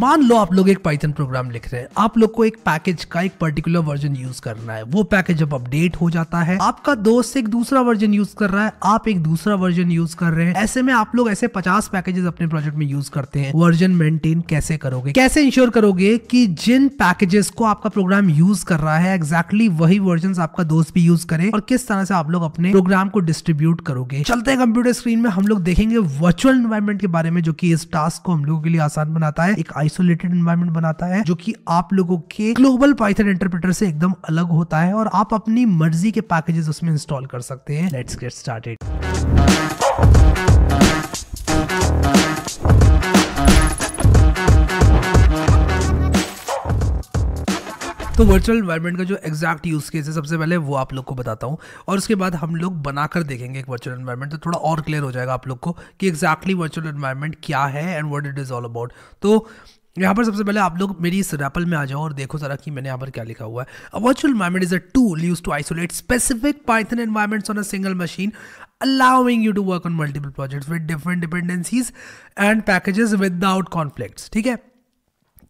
मान लो आप लोग एक पाइथन प्रोग्राम लिख रहे हैं आप लोग को एक पैकेज का एक पर्टिकुलर वर्जन यूज करना है वो पैकेज जब अपडेट हो जाता है आपका दोस्त एक दूसरा वर्जन यूज कर रहा है आप एक दूसरा वर्जन यूज कर रहे हैं ऐसे में आप लोग ऐसे पचास पैकेजेस अपने प्रोजेक्ट में यूज करते हैं वर्जन मेंटेन कैसे करोगे कैसे इंश्योर करोगे की जिन पैकेजेस को आपका प्रोग्राम यूज कर रहा है एग्जैक्टली exactly वही वर्जन आपका दोस्त भी यूज करे और किस तरह से आप लोग अपने प्रोग्राम को डिस्ट्रीब्यूट करोगे चलते हैं कंप्यूटर स्क्रीन में हम लोग देखेंगे वर्चुअल इन्वायरमेंट के बारे में जो की इस टास्क को हम लोगों के लिए आसान बनाता है एक आइसोलेटेड एनवायरमेंट बनाता है जो कि आप लोगों के ग्लोबल पाइथन इंटरप्रेटर से एकदम अलग होता है और आप अपनी मर्जी के पैकेजेस उसमें इंस्टॉल कर सकते हैं लेट्स गेट स्टार्टेड तो वर्चुअल इन्वायरमेंट का जो एग्जैक्ट यूज़ केस है सबसे पहले वो आप लोग को बताता हूँ और उसके बाद हम लोग बनाकर देखेंगे एक वर्चुअल इन्वायरमेंट तो थोड़ा और क्लियर हो जाएगा आप लोग को कि एक्जैक्टली वर्चुअल इन्वायरमेंट क्या है and what it is all about तो यहाँ पर सबसे पहले आप लोग मेरी इस रैपल में आ जाओ और देखो जरा कि मैंने यहाँ पर क्या लिखा हुआ है virtual environment is a tool use to isolate specific Python environment on a single machine allowing you to work on multiple projects with different dependencies and packages without conflict ठीक है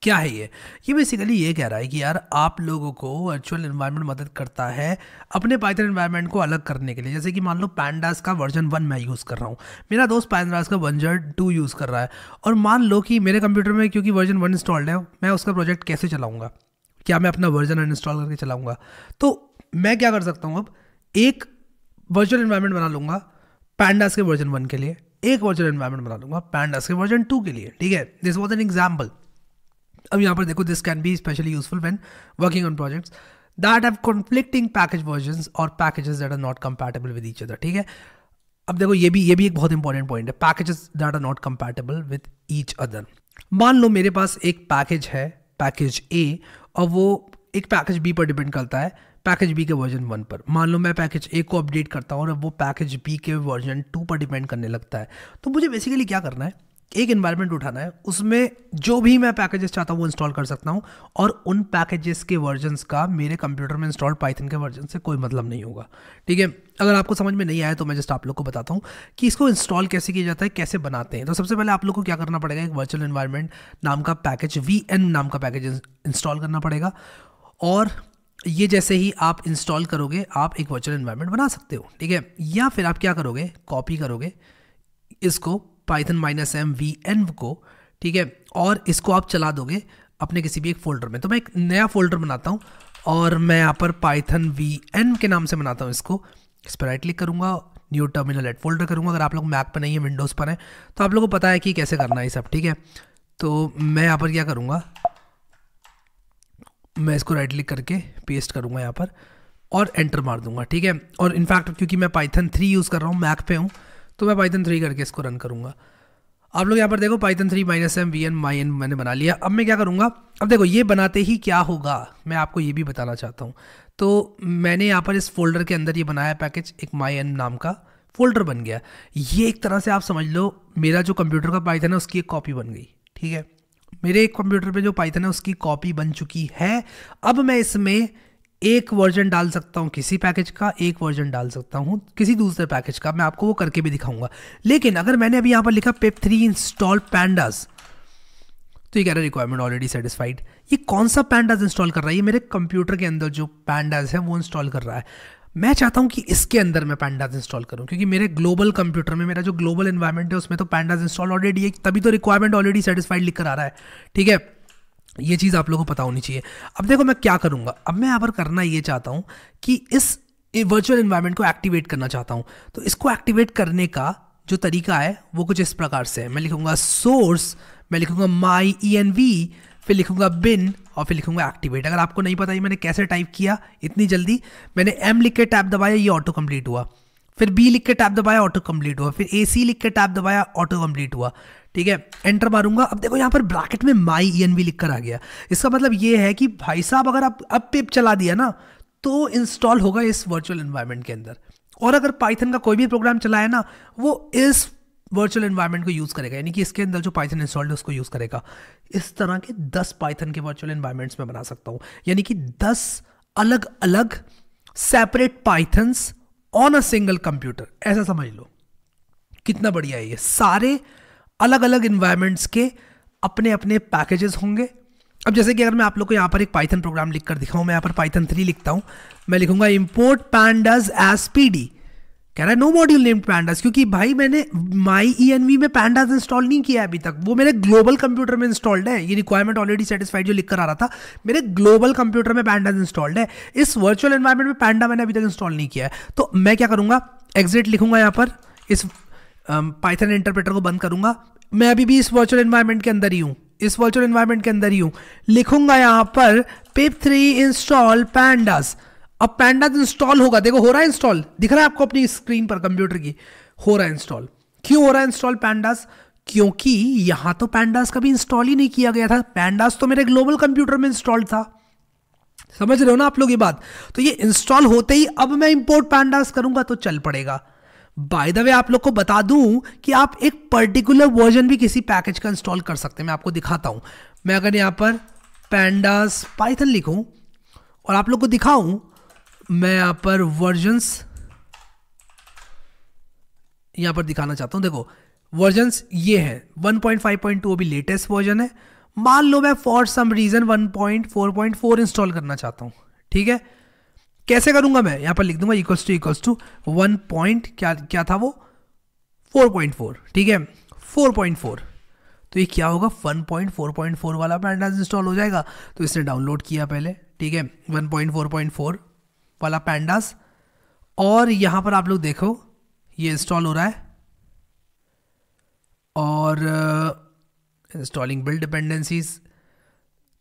क्या है ये ये बेसिकली ये कह रहा है कि यार आप लोगों को वर्चुअल इन्वायरमेंट मदद करता है अपने पाइथन इन्वायरमेंट को अलग करने के लिए जैसे कि मान लो पैंडास का वर्जन वन मैं यूज़ कर रहा हूँ मेरा दोस्त पैंडास का वर्जन टू यूज़ कर रहा है और मान लो कि मेरे कंप्यूटर में क्योंकि वर्जन वन इंस्टॉल्ड है मैं उसका प्रोजेक्ट कैसे चलाऊँगा क्या मैं अपना वर्जन अनइंस्टॉल करके चलाऊँगा तो मैं क्या कर सकता हूँ अब एक वर्चुअल इन्वायरमेंट बना लूँगा पैंडास के वर्जन वन के लिए एक वर्चुअल इन्वायरमेंट बना लूँगा पैंडास के वर्जन टू के लिए ठीक है दिस वॉज एन एग्जाम्पल अब यहाँ पर देखो this can be specially useful when working on projects that have conflicting package version और packages that are not compatible with each other ठीक है अब देखो ये भी ये भी एक बहुत इंपॉर्टेंट पॉइंट है packages that are not compatible with each other मान लो मेरे पास एक पैकेज है पैकेज ए और वो एक पैकेज बी पर डिपेंड करता है पैकेज बी के वर्जन वन पर मान लो मैं पैकेज ए को अपडेट करता हूँ और वो पैकेज बी के वर्जन टू पर डिपेंड करने लगता है तो मुझे बेसिकली क्या करना है एक इन्वायरमेंट उठाना है उसमें जो भी मैं पैकेजेस चाहता हूँ वो इंस्टॉल कर सकता हूँ और उन पैकेजेस के वर्जन्स का मेरे कंप्यूटर में इंस्टॉल पाइथन के वर्जन से कोई मतलब नहीं होगा ठीक है अगर आपको समझ में नहीं आया तो मैं जस्ट आप लोग को बताता हूँ कि इसको इंस्टॉल कैसे किया जाता है कैसे बनाते हैं तो सबसे पहले आप लोग को क्या करना पड़ेगा एक वर्चुअल इन्वायरमेंट नाम का पैकेज वी नाम का पैकेज इंस्टॉल करना पड़ेगा और ये जैसे ही आप इंस्टॉल करोगे आप एक वर्चुअल इन्वायरमेंट बना सकते हो ठीक है या फिर आप क्या करोगे कॉपी करोगे इसको Python minus M V N को ठीक है और इसको आप चला दोगे अपने किसी भी एक फोल्डर में तो मैं एक नया फोल्डर बनाता हूँ और मैं यहाँ पर पाइथन वी एन के नाम से बनाता हूँ इसको इस पर राइट क्लिक करूँगा न्यू टर्मिनल एट फोल्डर करूँगा अगर आप लोग मैक पर नहीं है विंडोज़ पर हैं तो आप लोगों को पता है कि कैसे करना है ये सब ठीक है तो मैं यहाँ पर क्या करूँगा मैं इसको राइट क्लिक करके पेस्ट करूँगा यहाँ पर और एंटर मार दूंगा ठीक है और इनफैक्ट क्योंकि मैं पाइथन थ्री यूज़ कर रहा हूँ मैक पे हूँ तो मैं पाइथन थ्री करके इसको रन करूँगा आप लोग यहाँ पर देखो Python three minus M V N my N मैंने बना लिया अब मैं क्या करूँगा अब देखो ये बनाते ही क्या होगा मैं आपको ये भी बताना चाहता हूँ तो मैंने यहाँ पर इस फोल्डर के अंदर ये बनाया पैकेज एक माई एन नाम का फोल्डर बन गया ये एक तरह से आप समझ लो मेरा जो कंप्यूटर का पाइथन है उसकी एक कॉपी बन गई ठीक है मेरे एक कंप्यूटर पे जो पाइथन है उसकी कॉपी बन चुकी है अब मैं इसमें एक वर्जन डाल सकता हूँ किसी पैकेज का एक वर्जन डाल सकता हूँ किसी दूसरे पैकेज का मैं आपको वो करके भी दिखाऊंगा लेकिन अगर मैंने अभी यहाँ पर लिखा पेप थ्री इंस्टॉल पैंडास तो ये कह रहा है रिक्वायरमेंट ऑलरेडी सेटिस्फाइड ये कौन सा पैंडास इंस्टॉल कर रहा है ये मेरे कंप्यूटर के अंदर जो पैंडास है वो इंस्टॉल कर रहा है मैं चाहता हूँ कि इसके अंदर मैं पैंडास इंस्टॉल करूँ क्योंकि मेरे ग्लोबल कंप्यूटर में मेरा जो ग्लोबल इन्वायरमेंट है उसमें तो पैंडास इंस्टॉल ऑलरेडी है तभी तो रिक्वायरमेंट ऑलरेडी सेटिस्फाइड लिख कर आ रहा है ठीक है ये चीज़ आप लोगों को पता होनी चाहिए अब देखो मैं क्या करूँगा अब मैं यहाँ पर करना ये चाहता हूँ कि इस वर्चुअल इन्वायरमेंट को एक्टिवेट करना चाहता हूँ तो इसको एक्टिवेट करने का जो तरीका है वो कुछ इस प्रकार से है मैं लिखूँगा सोर्स मैं लिखूँगा माई ई एन वी फिर लिखूँगा बिन और फिर लिखूँगा एक्टिवेट अगर आपको नहीं पता ये मैंने कैसे टाइप किया इतनी जल्दी मैंने एम लिख के टैप दबाया ये ऑटो कम्प्लीट हुआ फिर बी लिख के टैप दबाया ऑटो कंप्लीट हुआ फिर ए सी लिख के टैप दबाया ऑटो कंप्लीट हुआ ठीक है एंटर मारूंगा अब देखो यहाँ पर ब्रैकेट में माई ई एन वी लिख कर आ गया इसका मतलब ये है कि भाई साहब अगर आप अब पेप चला दिया ना तो इंस्टॉल होगा इस वर्चुअल इन्वायरमेंट के अंदर और अगर पाइथन का कोई भी प्रोग्राम चलाया ना वो इस वर्चुअल इन्वायरमेंट को यूज़ करेगा यानी कि इसके अंदर जो पाइथन इंस्टॉल्ड है उसको यूज़ करेगा इस तरह के दस पाइथन के वर्चुअल इन्वायरमेंट्स में बना सकता हूँ यानी कि दस अलग अलग separate Pythons on a single computer ऐसा समझ लो कितना बढ़िया है ये सारे अलग अलग इन्वायरमेंट्स के अपने अपने पैकेजेस होंगे अब जैसे कि अगर मैं आप लोग को यहाँ पर एक पाइथन प्रोग्राम लिख कर दिखाऊँ मैं यहाँ पर पाइथन थ्री लिखता हूँ मैं लिखूंगा import pandas as P D कह रहा है नो मॉड्यूल नेम्ड पैंडास क्योंकि भाई मैंने माई ई एन वी में पैंडास इंस्टॉल नहीं किया अभी तक वो मेरे ग्लोबल कंप्यूटर में इंस्टॉल्ड है ये रिक्वायरमेंट ऑलरेडी सेटिस्फाइड जो लिखकर आ रहा था मेरे ग्लोबल कंप्यूटर में पैंडास इंस्टॉल्ड है इस वर्चुअल एनवायरमेंट में पैंडा मैंने अभी तक इंस्टॉल नहीं किया है तो मैं क्या करूँगा एग्जिट लिखूंगा यहाँ पर इस पाइथन um, इंटरप्रेटर को बंद करूंगा मैं अभी भी इस वर्चुअल एनवायरमेंट के अंदर ही हूँ इस वर्चुअल एनवायरमेंट के अंदर ही हूँ लिखूंगा यहाँ पर पिप थ्री इंस्टॉल पैंडास अब पैंडास इंस्टॉल तो होगा देखो हो रहा है इंस्टॉल दिख रहा है आपको अपनी स्क्रीन पर कंप्यूटर की हो रहा है इंस्टॉल क्यों हो रहा है इंस्टॉल पैंडास क्योंकि यहां तो पैंडास कभी इंस्टॉल ही नहीं किया गया था पैंडास तो मेरे ग्लोबल कंप्यूटर में इंस्टॉल था समझ रहे हो ना आप लोग ये बात तो ये इंस्टॉल होते ही अब मैं इंपोर्ट पैंडास करूंगा तो चल पड़ेगा बाय द वे आप लोग को बता दूं कि आप एक पर्टिकुलर वर्जन भी किसी पैकेज का इंस्टॉल कर सकते हैं मैं आपको दिखाता हूं मैं अगर यहां पर पैंडास पाइथन लिखूं और आप लोग को दिखाऊं मैं यहाँ पर वर्जन्स यहाँ पर दिखाना चाहता हूँ देखो वर्जन्स ये है 1.5.2 अभी लेटेस्ट वर्जन है मान लो मैं फॉर सम रीज़न 1.4.4 इंस्टॉल करना चाहता हूँ ठीक है कैसे करूँगा मैं यहाँ पर लिख दूंगा equals to equals to one point क्या क्या था वो 4.4 ठीक है 4.4 तो ये क्या होगा 1.4.4 वाला पैंडाज इंस्टॉल हो जाएगा तो इसने डाउनलोड किया पहले ठीक है 1.4.4 वाला पैंडास और यहाँ पर आप लोग देखो ये इंस्टॉल हो रहा है और इंस्टॉलिंग बिल्ड डिपेंडेंसीज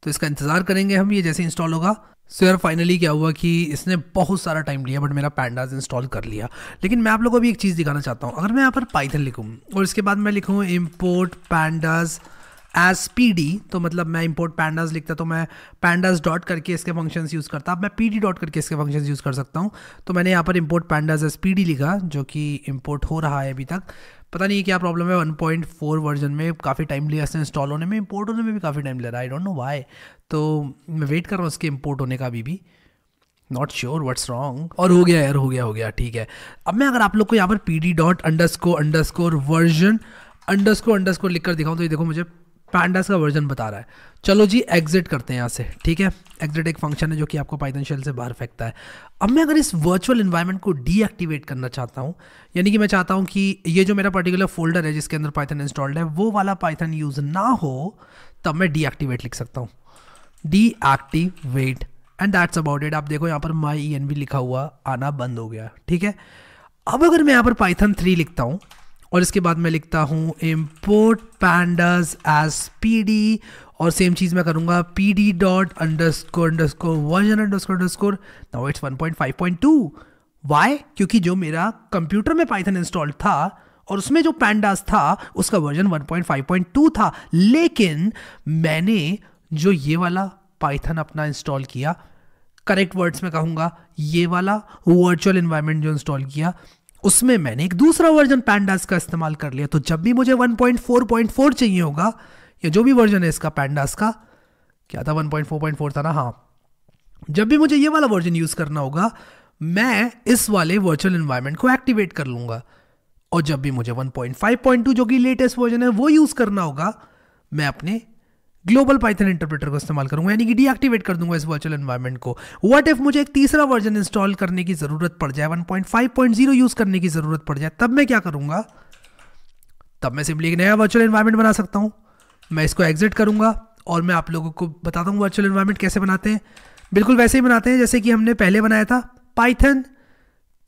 तो इसका इंतज़ार करेंगे हम ये जैसे इंस्टॉल होगा सो यार फाइनली क्या हुआ कि इसने बहुत सारा टाइम लिया बट मेरा पैंडाज इंस्टॉल कर लिया लेकिन मैं आप लोगों को अभी एक चीज़ दिखाना चाहता हूँ अगर मैं यहाँ पर पाइथन लिखूँ और इसके बाद मैं लिखूँ import pandas as P D तो मतलब मैं इम्पोर्ट पैंडाज लिखता तो मैं पैंडाज डॉट करके इसके फंक्शन यूज़ करता अब मैं पी डी डॉट करके इसके फंक्शन यूज़ कर सकता हूँ तो मैंने यहाँ पर import pandas as P D लिखा जो कि इम्पोर्ट हो रहा है अभी तक पता नहीं क्या प्रॉब्लम है वन पॉइंट फोर वर्जन में काफ़ी टाइम लिया इसने इंस्टॉल होने में इम्पोर्ट होने में भी काफ़ी टाइम ले रहा है आई डोंट नो वाई तो मैं वेट कर रहा हूँ इसके इम्पोर्ट होने का अभी भी नॉट श्योर व्हाट्स रॉन्ग और हो गया यार हो गया हो गया ठीक है अब मैं अगर आप लोग को यहाँ पर P D dot under under version under under लिख कर दिखाऊँ तो ये देखो मुझे पैंडास का वर्जन बता रहा है चलो जी एग्जिट करते हैं यहाँ से ठीक है एग्जिट एक फंक्शन है जो कि आपको पाइथन शेल से बाहर फेंकता है अब मैं अगर इस वर्चुअल इन्वायरमेंट को डीएक्टिवेट करना चाहता हूँ यानी कि मैं चाहता हूँ कि ये जो मेरा पर्टिकुलर फोल्डर है जिसके अंदर पाइथन इंस्टॉल्ड है वो वाला पाइथन यूज़ ना हो तब मैं डीएक्टिवेट लिख सकता हूँ deactivate and that's about it आप देखो यहाँ पर माई ई लिखा हुआ आना बंद हो गया ठीक है अब अगर मैं यहाँ पर पाइथन थ्री लिखता हूँ और इसके बाद मैं लिखता हूँ import pandas as P D और सेम चीज़ मैं करूँगा P D dot under under version under under now it's one point five point two why क्योंकि जो मेरा कंप्यूटर में पाइथन इंस्टॉल था और उसमें जो पैंडास था उसका वर्जन 1.5.2 था लेकिन मैंने जो ये वाला पाइथन अपना इंस्टॉल किया करेक्ट वर्ड्स में कहूँगा ये वाला वर्चुअल इन्वायरमेंट जो इंस्टॉल किया उसमें मैंने एक दूसरा वर्जन पैंडास का इस्तेमाल कर लिया तो जब भी मुझे 1.4.4 चाहिए होगा या जो भी वर्जन है इसका पैंडास का क्या था 1.4.4 था ना हाँ जब भी मुझे ये वाला वर्जन यूज़ करना होगा मैं इस वाले वर्चुअल इन्वायरमेंट को एक्टिवेट कर लूंगा और जब भी मुझे 1.5.2 जो कि लेटेस्ट वर्जन है वो यूज़ करना होगा मैं अपने ग्लोबल पाइथन इंटरप्रेटर को इस्तेमाल करूंगा यानी कि डीएक्टिवेट कर दूंगा इस वर्चुअल एनवायरमेंट को वट इफ मुझे एक तीसरा वर्जन इंस्टॉल करने की जरूरत पड़ जाए 1.5.0 यूज करने की जरूरत पड़ जाए तब मैं क्या करूंगा तब मैं सिंपली एक नया वर्चुअल एनवायरमेंट बना सकता हूं मैं इसको एग्जिट करूंगा और मैं आप लोगों को बताता हूँ वर्चुअल एनवायरमेंट कैसे बनाते हैं बिल्कुल वैसे ही बनाते हैं जैसे कि हमने पहले बनाया था Python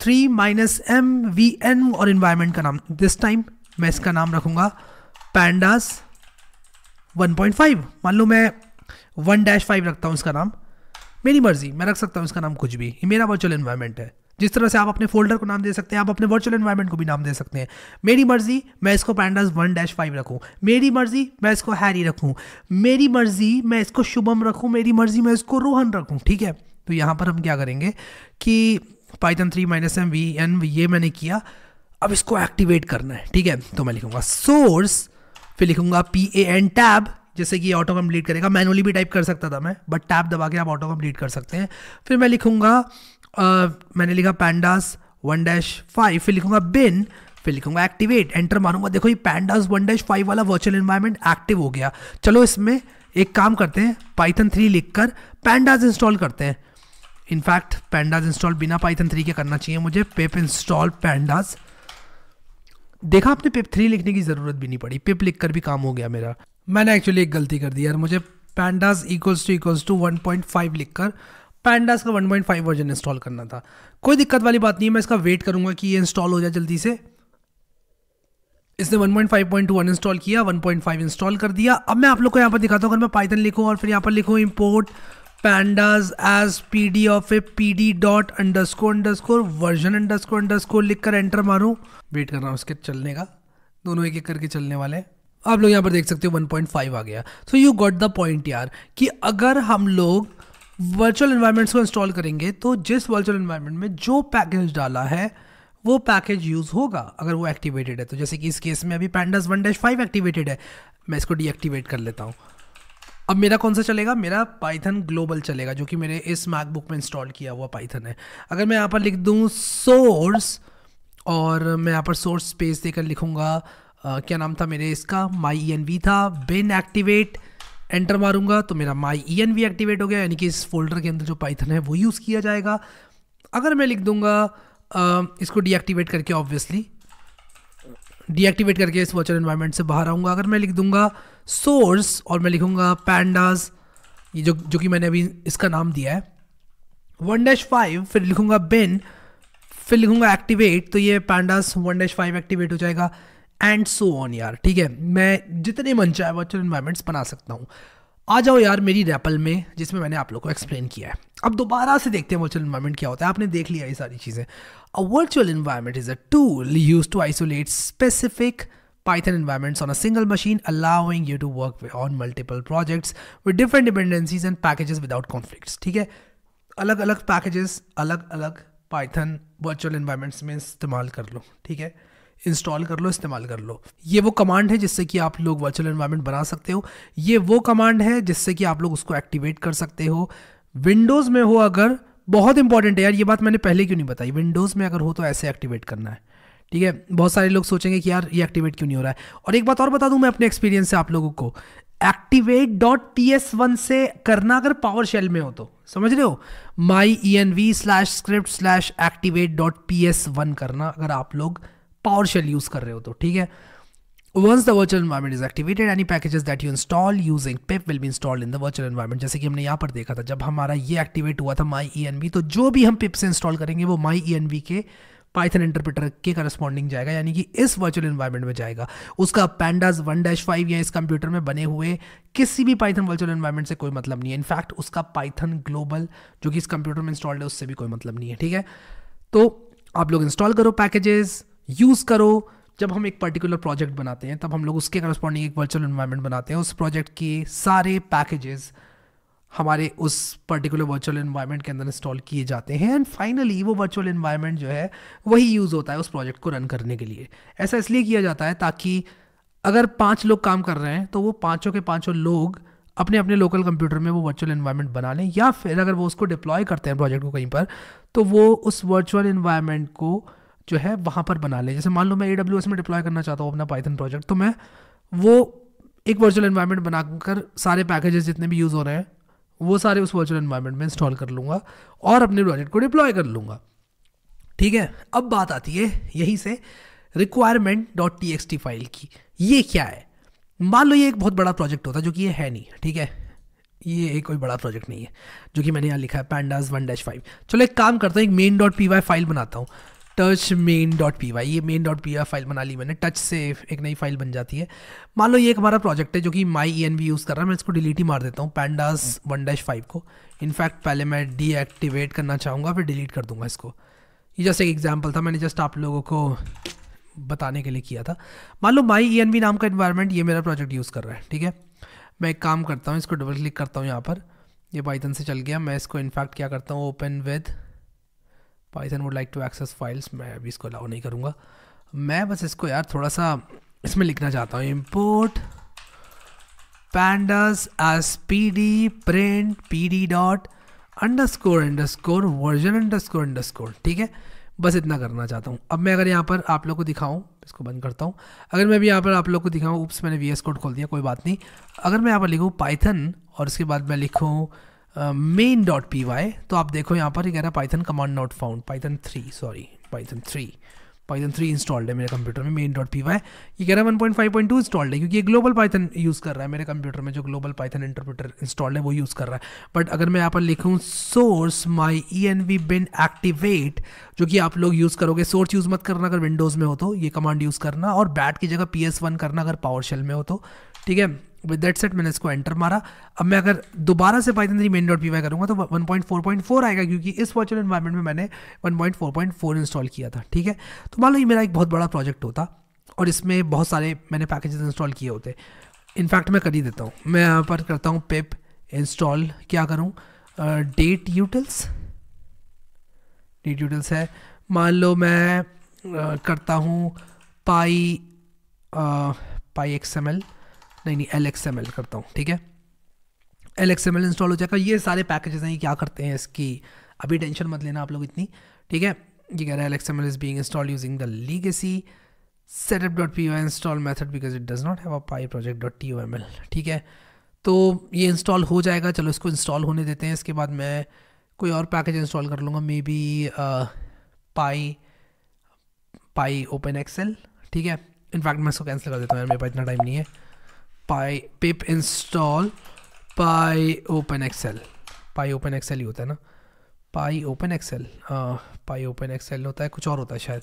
three minus M V N और इन्वायरमेंट का नाम दिस टाइम मैं इसका नाम रखूंगा पैंडास 1.5 मान लो मैं वन डैश फाइव रखता हूँ इसका नाम मेरी मर्जी मैं रख सकता हूँ इसका नाम कुछ भी ये मेरा वर्चुअल इन्वायरमेंट है जिस तरह से आप अपने फोल्डर को नाम दे सकते हैं आप अपने वर्चुअल इन्वायरमेंट को भी नाम दे सकते हैं मेरी मर्जी मैं इसको पैंडास वन डैश फाइव रखूँ मेरी मर्जी मैं इसको हैरी रखूँ मेरी मर्जी मैं इसको शुभम रखूँ मेरी मर्जी मैं इसको रोहन रखूँ ठीक है तो यहाँ पर हम क्या करेंगे कि Python three minus M V N ये मैंने किया अब इसको एक्टिवेट करना है ठीक है तो मैं लिखूँगा सोर्स फिर लिखूंगा पी ए एन टैब जैसे कि ऑटो कम्प्लीट करेगा मैनुअली भी टाइप कर सकता था मैं बट टैब दबा के आप ऑटो कम्प्लीट कर सकते हैं फिर मैं लिखूंगा मैंने लिखा पैंडास वन डैश फाइव फिर लिखूंगा बिन फिर लिखूंगा एक्टिवेट एंटर मारूंगा देखो ये पैंडास वन डैश फाइव वाला वर्चुअल इन्वायरमेंट एक्टिव हो गया चलो इसमें एक काम करते हैं पाइथन थ्री लिख कर पैंडास इंस्टॉल करते हैं इनफैक्ट पैंडास इंस्टॉल बिना पाइथन थ्री के करना चाहिए मुझे पेप इंस्टॉल पैंडास देखा आपने पिप थ्री लिखने की ज़रूरत भी नहीं पड़ी पिप लिख कर भी काम हो गया मेरा मैंने एक्चुअली एक गलती कर दी यार मुझे pandas equals to equals to one point five लिख कर पैंडास का one point five version install करना था कोई दिक्कत वाली बात नहीं है मैं इसका वेट करूंगा कि ये इंस्टॉल हो जाए जल्दी से इसने 1.5.2 इंस्टॉल किया 1.5 इंस्टॉल कर दिया अब मैं आप लोग को यहाँ पर दिखाता हूँ अगर मैं पाइथन लिखूँ और फिर यहाँ पर लिखूँ import pandas as pd of a pd dot underscore underscore version underscore underscore लिख कर एंटर मारूँ वेट कर रहा हूँ उसके चलने का दोनों एक एक करके चलने वाले हैं आप लोग यहाँ पर देख सकते हो 1.5 आ गया so you got the point यार कि अगर हम लोग वर्चुअल इन्वायरमेंट्स को इंस्टॉल करेंगे तो जिस वर्चुअल इन्वायरमेंट में जो पैकेज डाला है वो पैकेज यूज़ होगा अगर वो एक्टिवेटेड है तो जैसे कि इस केस में अभी pandas one dash five activated है मैं इसको डीएक्टिवेट कर लेता हूँ अब मेरा कौन सा चलेगा मेरा पाइथन ग्लोबल चलेगा जो कि मैंने इस मैकबुक में इंस्टॉल किया हुआ पाइथन है अगर मैं यहाँ पर लिख दूँ सोर्स और मैं यहाँ पर सोर्स स्पेस देकर लिखूँगा क्या नाम था मेरे इसका माई ई e था बिन एक्टिवेट एंटर मारूंगा तो मेरा my E N V activate हो गया यानी कि इस फोल्डर के अंदर जो पाइथन है वो यूज़ किया जाएगा अगर मैं लिख दूंगा इसको डीएक्टिवेट करके ऑब्वियसली डीएक्टिवेट करके इस वर्चुअल इन्वायरमेंट से बाहर आऊँगा अगर मैं लिख दूंगा सोर्स और मैं लिखूँगा पैंडास ये जो जो कि मैंने अभी इसका नाम दिया है वन डैश फाइव फिर लिखूँगा बिन फिर लिखूँगा एक्टिवेट तो ये pandas one dash five activate हो जाएगा एंड सो ऑन यार ठीक है मैं जितने मन चाहे वर्चुअल इन्वायरमेंट्स बना सकता हूँ आ जाओ यार मेरी रैपल में जिसमें मैंने आप लोग को एक्सप्लेन किया है अब दोबारा से देखते हैं वर्चुअल इन्वायरमेंट क्या होता है आपने देख लिया ये सारी चीज़ें a virtual environment is a tool use to isolate specific Python environments on a single machine allowing you to work on multiple projects with different dependencies and packages without conflict ठीक है अलग अलग पैकेजेस अलग अलग Python virtual environments में इस्तेमाल कर लो ठीक है इंस्टॉल कर लो इस्तेमाल कर लो ये वो कमांड है जिससे कि आप लोग वर्चुअल एनवायरनमेंट बना सकते हो ये वो कमांड है जिससे कि आप लोग उसको एक्टिवेट कर सकते हो विंडोज़ में हो अगर बहुत इंपॉर्टेंट है यार ये बात मैंने पहले क्यों नहीं बताई विंडोज़ में अगर हो तो ऐसे एक्टिवेट करना है ठीक है बहुत सारे लोग सोचेंगे कि यार ये एक्टिवेट क्यों नहीं हो रहा है और एक बात और बता दूं मैं अपने एक्सपीरियंस से आप लोगों को activate dot T S one से करना अगर पावर शेल में हो तो समझ रहे हो my E N V slash script slash activate dot P S one करना अगर आप लोग पावर शेल यूज कर रहे हो तो ठीक है once the virtual environment is activated any packages that you install using pip will be installed in the virtual environment जैसे कि हमने यहाँ पर देखा था जब हमारा ये एक्टिवेट हुआ था माई ई तो जो भी हम पिप से इंस्टॉल करेंगे वो माई ई एन वी के पाइथन इंटरप्रेटर के करस्पॉन्डिंग जाएगा यानी कि इस वर्चुअल इन्वायरमेंट में जाएगा उसका पैंडाज वन डैश फाइव या इस कंप्यूटर में बने हुए किसी भी पाइथन वर्चुअल इन्वायरमेंट से कोई मतलब नहीं है इनफैक्ट उसका पाइथन ग्लोबल जो कि इस कंप्यूटर में इंस्टॉल्ड है उससे भी कोई मतलब नहीं है ठीक है तो आप लोग इंस्टॉल करो पैकेजेस यूज़ करो जब हम एक पर्टिकुलर प्रोजेक्ट बनाते हैं तब हम लोग उसके करस्पॉन्डिंग एक वर्चुअल इन्वायरमेंट बनाते हैं उस प्रोजेक्ट के सारे पैकेजेस हमारे उस पर्टिकुलर वर्चुअल इन्वायरमेंट के अंदर इंस्टॉल किए जाते हैं एंड फाइनली वो वर्चुअल इन्वायरमेंट जो है वही यूज़ होता है उस प्रोजेक्ट को रन करने के लिए ऐसा इसलिए किया जाता है ताकि अगर पाँच लोग काम कर रहे हैं तो वो पाँचों के पाँचों लोग अपने अपने लोकल कंप्यूटर में वो वर्चुअल इन्वायरमेंट बना लें या फिर अगर वो उसको डिप्लॉय करते हैं प्रोजेक्ट को कहीं पर तो वो उस वर्चुअल इन्वायरमेंट को जो है वहाँ पर बना लें जैसे मान लो मैं ए में डिप्लॉय करना चाहता हूँ अपना पाइथन प्रोजेक्ट तो मैं वो एक वर्चुअल इन्वायरमेंट बनाकर सारे पैकेजेस जितने भी यूज़ हो रहे हैं वो सारे उस वर्चुअल इन्वायरमेंट में इंस्टॉल कर लूँगा और अपने प्रोजेक्ट को डिप्लॉय कर लूँगा ठीक है अब बात आती है यहीं से requirement dot T X T file की ये क्या है मान लो ये एक बहुत बड़ा प्रोजेक्ट होता है जो कि ये है नहीं ठीक है ये एक कोई बड़ा प्रोजेक्ट नहीं है जो कि मैंने यहाँ लिखा है पैंडाज वन डैश फाइव चलो एक काम करता हूँ एक main dot P Y file बनाता हूँ touch main dot P Y ये main dot P Y file बना ली मैंने टच से एक नई फाइल बन जाती है मान लो ये एक हमारा प्रोजेक्ट है जो कि my E N V use कर रहा है मैं इसको डिलीट ही मार देता हूँ पैंडास वन डैश फाइव को इनफैक्ट पहले मैं डीएक्टिवेट करना चाहूँगा फिर डिलीट कर दूंगा इसको ये जस्ट एक एग्जाम्पल था मैंने जस्ट आप लोगों को बताने के लिए किया था मान लो माई ई एन वी नाम का इन्वायरमेंट ये मेरा प्रोजेक्ट यूज़ कर रहा है ठीक है मैं एक काम करता हूँ इसको डबल क्लिक करता हूँ यहाँ पर ये पाइथन से चल गया मैं इसको इनफैक्ट क्या करता हूँ open with Python would like to access files मैं अभी इसको अलाउ नहीं करूँगा मैं बस इसको यार थोड़ा सा इसमें लिखना चाहता हूँ import pandas as P P D print D dot under under version under under ठीक है बस इतना करना चाहता हूँ अब मैं अगर यहाँ पर आप लोग को दिखाऊँ इसको बंद करता हूँ अगर मैं भी यहाँ पर आप लोग को दिखाऊँ उप्स मैंने वी एस कोड खोल दिया कोई बात नहीं अगर मैं यहाँ पर लिखूँ पाइथन और उसके बाद मैं लिखूँ मेन डॉट पी वाई तो आप देखो यहाँ पर ये कह रहा है Python command not found Python three sorry Python three Python three installed है मेरे कंप्यूटर में मेन डॉट पी वाई ये कह रहा है one point five point two installed है क्योंकि ये ग्लोबल पाइथन यूज़ कर रहा है मेरे कंप्यूटर में जो ग्लोबल पाइथन इंटरप्रेटर इंस्टॉल्ड है वो यूज़ कर रहा है बट अगर मैं यहाँ पर लिखूँ source my E N V bin activate जो कि आप लोग यूज़ करोगे सोर्स यूज़ मत करना अगर विंडोज़ में हो तो ये कमांड यूज़ करना और बैट की जगह पी एस वन करना अगर पावर शेल में हो तो ठीक है विद डेट सेट मैंने इसको एंटर मारा अब मैं अगर दोबारा से Python three main dot P Y करूँगा तो 1.4.4 आएगा क्योंकि इस वर्चुअल इन्वायरमेंट में मैंने 1.4.4 इंस्टॉल किया था ठीक है तो मान लो ये मेरा एक बहुत बड़ा प्रोजेक्ट होता और इसमें बहुत सारे मैंने पैकेजेस इंस्टॉल किए होते इनफैक्ट मैं कर ही देता हूँ मैं यहाँ पर करता हूँ पेप इंस्टॉल क्या करूँ डेट यूटल्स डेट यूटल्स है मान लो मैं uh, करता हूँ py py X M L नहीं नहीं एल एक्स एम एल करता हूँ ठीक है L X M L install हो जाएगा ये सारे पैकेजेस हैं क्या करते हैं इसकी अभी टेंशन मत लेना आप लोग इतनी ठीक है ये कह रहा है L X M L is being install using the legacy setup dot P O install method because it does not have a py project dot T O M L ठीक है तो ये इंस्टॉल हो जाएगा चलो इसको इंस्टॉल होने देते हैं इसके बाद मैं कोई और पैकेज इंस्टॉल कर लूँगा maybe py py open Excel ठीक है इनफैक्ट मैं इसको कैंसिल कर देता हूँ मेरे पास इतना टाइम नहीं है py pip install py open Excel py open Excel ही होता है ना py open Excel py open Excel होता है कुछ और होता है शायद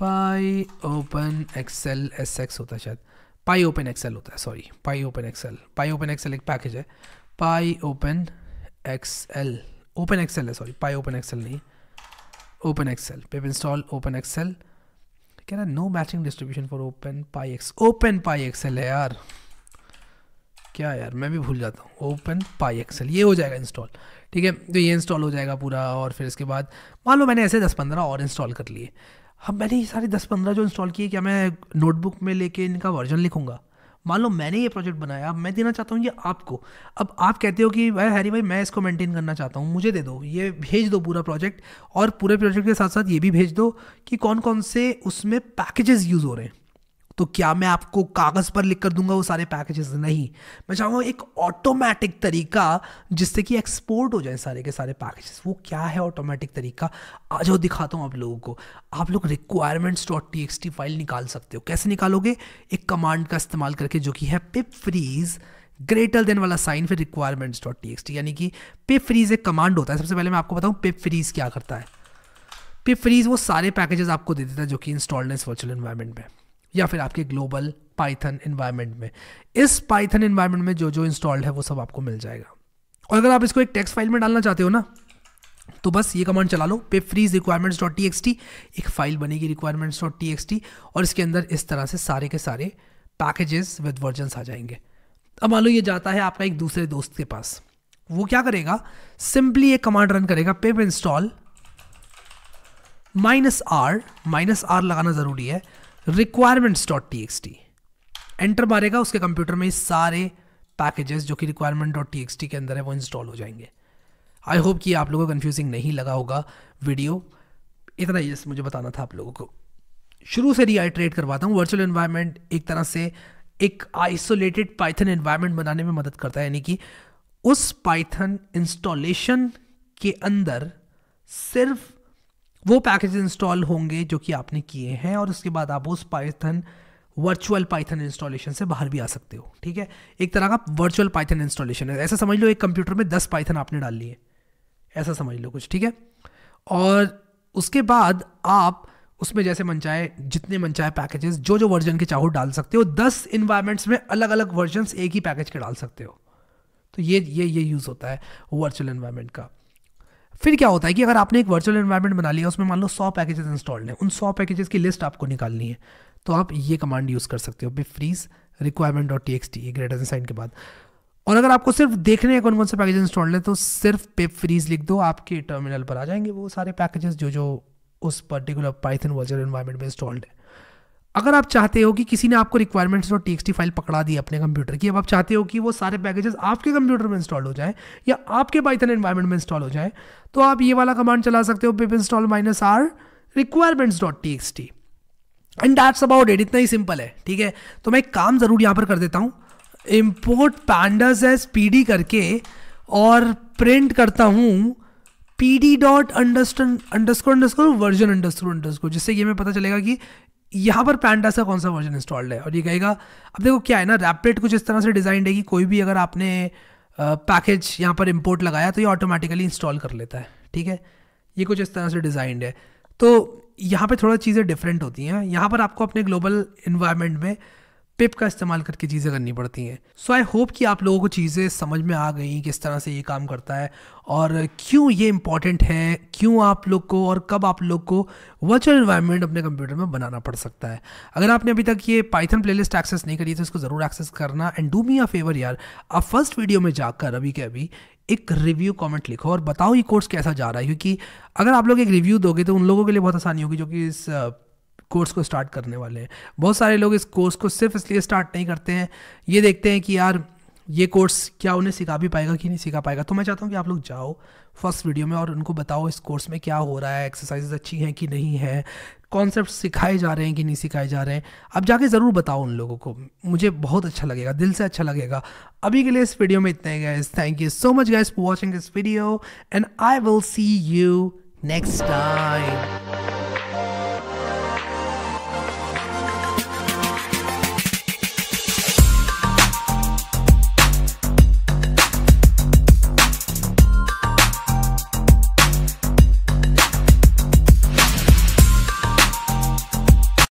py open Excel S X होता है शायद पाई ओपन एक्सेल होता है sorry py open Excel py open Excel एक पैकेज है py open X L open Excel है सॉरी पाई ओपन एक्सेल नहीं open Excel pip install open Excel कह रहा no matching distribution for open py X open py Excel है यार क्या यार मैं भी भूल जाता हूँ ओपन पाई एक्सेल ये हो जाएगा इंस्टॉल ठीक है तो ये इंस्टॉल हो जाएगा पूरा और फिर इसके बाद मान लो मैंने ऐसे दस पंद्रह और इंस्टॉल कर लिए अब मैंने ये सारे दस पंद्रह जो इंस्टॉल किए क्या मैं नोटबुक में लेके इनका वर्जन लिखूंगा मान लो मैंने ये प्रोजेक्ट बनाया अब मैं देना चाहता हूँ ये आपको अब आप कहते हो कि भाई हैरी भाई मैं इसको मेंटेन करना चाहता हूँ मुझे दे दो ये भेज दो पूरा प्रोजेक्ट और पूरे प्रोजेक्ट के साथ साथ ये भी भेज दो कि कौन कौन से उसमें पैकेजेस यूज़ हो रहे हैं तो क्या मैं आपको कागज़ पर लिख कर दूंगा वो सारे पैकेजेस नहीं मैं चाहूँगा एक ऑटोमेटिक तरीका जिससे कि एक्सपोर्ट हो जाए सारे के सारे पैकेजेस वो क्या है ऑटोमेटिक तरीका आ जाओ दिखाता हूँ आप लोगों को आप लोग requirements dot T X T file निकाल सकते हो कैसे निकालोगे एक कमांड का इस्तेमाल करके जो कि है पिप फ्रीज़ ग्रेटर देन वाला साइन फिर requirements dot T X T यानी कि पिप फ्रीज एक कमांड होता है सबसे पहले मैं आपको बताऊँ पिप फ्रीज क्या करता है पिप फ्रीज वो सारे पैकेजेस आपको दे देता है जो कि इंस्टॉल्ड है इस वर्चुअल इन्वायरमेंट में या फिर आपके ग्लोबल पाइथन इन्वायरमेंट में इस पाइथन इन्वायरमेंट में जो जो इंस्टॉल्ड है वो सब आपको मिल जाएगा और अगर आप इसको एक टेक्स्ट फाइल में डालना चाहते हो ना तो बस ये कमांड चला लो pip freeze requirements dot T X T एक फाइल बनेगी requirements dot T X T और इसके अंदर इस तरह से सारे के सारे पैकेजेस विद वर्जन्स आ जाएंगे अब मान लो ये जाता है आपका एक दूसरे दोस्त के पास वो क्या करेगा सिंपली एक कमांड रन करेगा pip install minus R minus R लगाना ज़रूरी है requirements dot T X T enter मारेगा उसके कंप्यूटर में सारे पैकेजेस जो कि requirement dot T X T के अंदर है वो इंस्टॉल हो जाएंगे आई होप कि आप लोगों को कन्फ्यूजिंग नहीं लगा होगा वीडियो इतना ही मुझे बताना था आप लोगों को शुरू से रिआइट्रेट करवाता हूँ वर्चुअल इन्वायरमेंट एक तरह से एक आइसोलेटेड पाइथन इन्वायरमेंट बनाने में मदद करता है यानी कि उस पाइथन इंस्टॉलेशन के अंदर सिर्फ वो पैकेज इंस्टॉल होंगे जो कि आपने किए हैं और उसके बाद आप उस पाइथन वर्चुअल पाइथन इंस्टॉलेशन से बाहर भी आ सकते हो ठीक है एक तरह का वर्चुअल पाइथन इंस्टॉलेशन है ऐसा समझ लो एक कंप्यूटर में दस पाइथन आपने डाल लिए ऐसा समझ लो कुछ ठीक है और उसके बाद आप उसमें जैसे मन चाहे जितने मन चाहे पैकेजेस जो जो वर्जन के चाहो डाल सकते हो दस इन्वायरमेंट्स में अलग अलग वर्जन एक ही पैकेज के डाल सकते हो तो ये ये ये यूज़ होता है वर्चुअल इन्वायरमेंट का फिर क्या होता है कि अगर आपने एक वर्चुअल इन्वायरमेंट बना लिया उसमें मान लो सौ पैकेजेस इंस्टॉल्ड हैं उन सौ पैकेजेस की लिस्ट आपको निकालनी है तो आप ये कमांड यूज़ कर सकते हो pip freeze requirement dot T X T greater sign के बाद और अगर आपको सिर्फ देखने हैं कौन कौन से पैकेज इंस्टॉल्ड हैं तो सिर्फ पे फ्रीज लिख दो आपके टर्मिनल पर आ जाएंगे वो सारे पैकेजेस जो जो उस पर्टिकुलर पाइथन वर्चुअल इन्वायरमेंट में इंस्टॉल्ड है अगर आप चाहते हो कि किसी ने आपको रिक्वायरमेंट्स और टी फाइल पकड़ा दी अपने कंप्यूटर की अब आप चाहते हो कि वो सारे पैकेजेस आपके कंप्यूटर में इंस्टॉल हो जाए या आपके पाइथन एनवायरमेंट में इंस्टॉल हो जाए तो आप ये वाला कमांड चला सकते हो pip install minus R requirements dot T X T and that's about it इतना ही सिंपल है ठीक है तो मैं एक काम ज़रूर यहाँ पर कर देता हूँ import pandas as P D करके और प्रिंट करता हूँ P D dot underscore underscore version underscore underscore जिससे ये मैं पता चलेगा कि यहाँ पर पैंडा सा कौन सा वर्जन इंस्टॉल्ड है और ये कहेगा अब देखो क्या है ना रैपिड कुछ इस तरह से डिज़ाइंड है कि कोई भी अगर आपने पैकेज यहाँ पर इम्पोर्ट लगाया तो ये ऑटोमेटिकली इंस्टॉल कर लेता है ठीक है ये कुछ इस तरह से डिज़ाइंड है तो यहाँ पर थोड़ा चीज़ें डिफरेंट होती हैं यहाँ पर आपको अपने ग्लोबल इन्वायरमेंट में पिप का इस्तेमाल करके चीज़ें करनी पड़ती हैं सो आई होप कि आप लोगों को चीज़ें समझ में आ गई किस तरह से ये काम करता है और क्यों ये इंपॉर्टेंट है क्यों आप लोग को और कब आप लोग को वर्चुअल इन्वायरमेंट अपने कंप्यूटर में बनाना पड़ सकता है अगर आपने अभी तक ये पाइथन प्लेलिस्ट एक्सेस नहीं करी तो इसको ज़रूर एक्सेस करना and do me a favour यार आप फर्स्ट वीडियो में जाकर अभी के अभी एक रिव्यू कमेंट लिखो और बताओ ये कोर्स कैसा जा रहा है क्योंकि अगर आप लोग एक रिव्यू दोगे तो उन लोगों के लिए बहुत आसानी होगी जो कि इस कोर्स को स्टार्ट करने वाले हैं बहुत सारे लोग इस कोर्स को सिर्फ इसलिए स्टार्ट नहीं करते हैं ये देखते हैं कि यार ये कोर्स क्या उन्हें सिखा भी पाएगा कि नहीं सिखा पाएगा तो मैं चाहता हूँ कि आप लोग जाओ फर्स्ट वीडियो में और उनको बताओ इस कोर्स में क्या हो रहा है एक्सरसाइजेज अच्छी हैं कि नहीं है कॉन्सेप्ट सिखाए जा रहे हैं कि नहीं सिखाए जा रहे हैं अब जाके ज़रूर बताओ उन लोगों को मुझे बहुत अच्छा लगेगा दिल से अच्छा लगेगा अभी के लिए इस वीडियो में इतना ही guys thank you so much guys for watching this video and I will see you next time